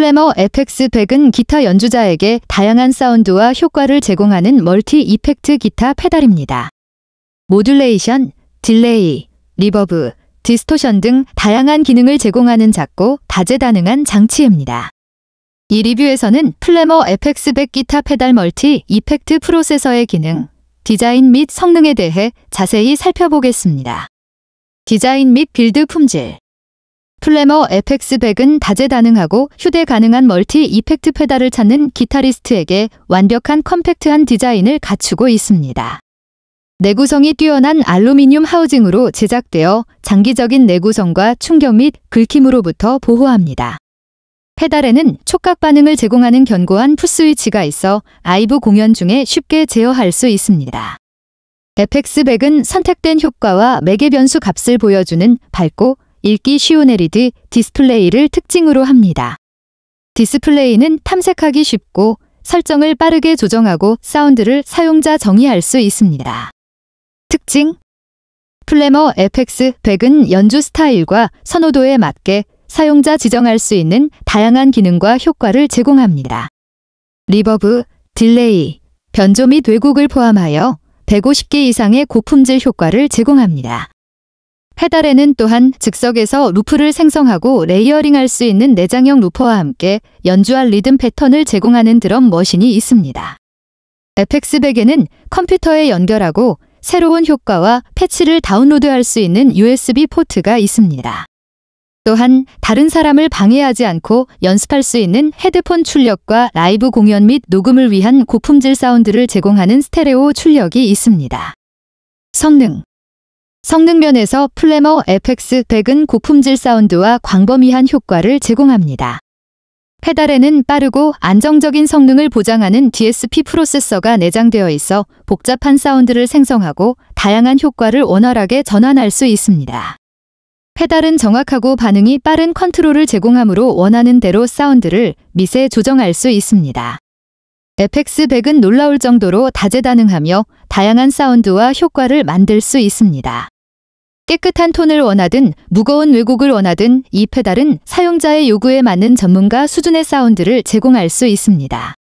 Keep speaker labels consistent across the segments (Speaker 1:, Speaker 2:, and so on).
Speaker 1: 플래머 FX100은 기타 연주자에게 다양한 사운드와 효과를 제공하는 멀티 이펙트 기타 페달입니다. 모듈레이션, 딜레이, 리버브, 디스토션 등 다양한 기능을 제공하는 작고 다재다능한 장치입니다. 이 리뷰에서는 플래머 FX100 기타 페달 멀티 이펙트 프로세서의 기능, 디자인 및 성능에 대해 자세히 살펴보겠습니다. 디자인 및 빌드 품질 플래머 f x 1 0은 다재다능하고 휴대 가능한 멀티 이펙트 페달을 찾는 기타리스트에게 완벽한 컴팩트한 디자인을 갖추고 있습니다. 내구성이 뛰어난 알루미늄 하우징으로 제작되어 장기적인 내구성과 충격 및 긁힘으로부터 보호합니다. 페달에는 촉각 반응을 제공하는 견고한 풋스위치가 있어 아이브 공연 중에 쉽게 제어할 수 있습니다. f x 1 0은 선택된 효과와 매개 변수 값을 보여주는 밝고 읽기 쉬운 LED 디스플레이를 특징으로 합니다. 디스플레이는 탐색하기 쉽고 설정을 빠르게 조정하고 사운드를 사용자 정의할 수 있습니다. 특징 플래머 FX100은 연주 스타일과 선호도에 맞게 사용자 지정할 수 있는 다양한 기능과 효과를 제공합니다. 리버브, 딜레이, 변조 및 왜곡을 포함하여 150개 이상의 고품질 효과를 제공합니다. 해달에는 또한 즉석에서 루프를 생성하고 레이어링할 수 있는 내장형 루퍼와 함께 연주할 리듬 패턴을 제공하는 드럼 머신이 있습니다. FX 백에는 컴퓨터에 연결하고 새로운 효과와 패치를 다운로드할 수 있는 USB 포트가 있습니다. 또한 다른 사람을 방해하지 않고 연습할 수 있는 헤드폰 출력과 라이브 공연 및 녹음을 위한 고품질 사운드를 제공하는 스테레오 출력이 있습니다. 성능 성능면에서 플래머 FX100은 고품질 사운드와 광범위한 효과를 제공합니다. 페달에는 빠르고 안정적인 성능을 보장하는 DSP 프로세서가 내장되어 있어 복잡한 사운드를 생성하고 다양한 효과를 원활하게 전환할 수 있습니다. 페달은 정확하고 반응이 빠른 컨트롤을 제공하므로 원하는 대로 사운드를 미세 조정할 수 있습니다. FX100은 놀라울 정도로 다재다능하며 다양한 사운드와 효과를 만들 수 있습니다. 깨끗한 톤을 원하든 무거운 왜곡을 원하든 이 페달은 사용자의 요구에 맞는 전문가 수준의 사운드를 제공할 수 있습니다.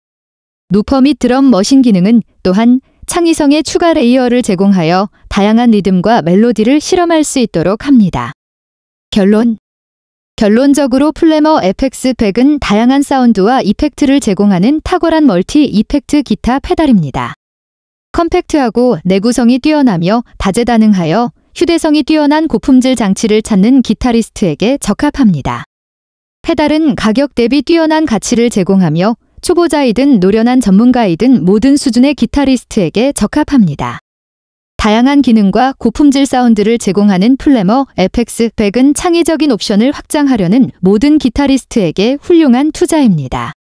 Speaker 1: 루퍼및 드럼 머신 기능은 또한 창의성의 추가 레이어를 제공하여 다양한 리듬과 멜로디를 실험할 수 있도록 합니다. 결론 결론적으로 플래머 FX100은 다양한 사운드와 이펙트를 제공하는 탁월한 멀티 이펙트 기타 페달입니다. 컴팩트하고 내구성이 뛰어나며 다재다능하여 휴대성이 뛰어난 고품질 장치를 찾는 기타리스트에게 적합합니다. 페달은 가격 대비 뛰어난 가치를 제공하며 초보자이든 노련한 전문가이든 모든 수준의 기타리스트에게 적합합니다. 다양한 기능과 고품질 사운드를 제공하는 플래머 f x 1 0은 창의적인 옵션을 확장하려는 모든 기타리스트에게 훌륭한 투자입니다.